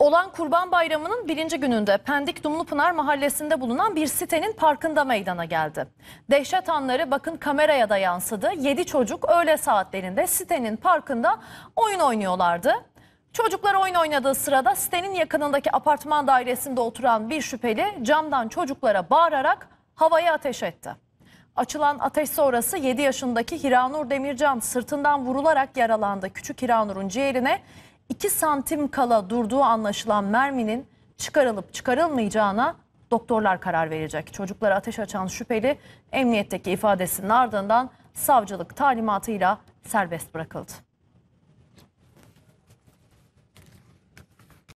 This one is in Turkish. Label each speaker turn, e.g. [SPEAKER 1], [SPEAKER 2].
[SPEAKER 1] olan Kurban Bayramı'nın birinci gününde Pendik Dumlupınar mahallesinde bulunan bir sitenin parkında meydana geldi. Dehşet anları bakın kameraya da yansıdı. 7 çocuk öğle saatlerinde sitenin parkında oyun oynuyorlardı. Çocuklar oyun oynadığı sırada sitenin yakınındaki apartman dairesinde oturan bir şüpheli camdan çocuklara bağırarak havaya ateş etti. Açılan ateş sonrası 7 yaşındaki Hiranur Demircan sırtından vurularak yaralandı. Küçük Hiranur'un ciğerine 2 santim kala durduğu anlaşılan merminin çıkarılıp çıkarılmayacağına doktorlar karar verecek. Çocuklara ateş açan şüpheli emniyetteki ifadesinin ardından savcılık talimatıyla serbest bırakıldı.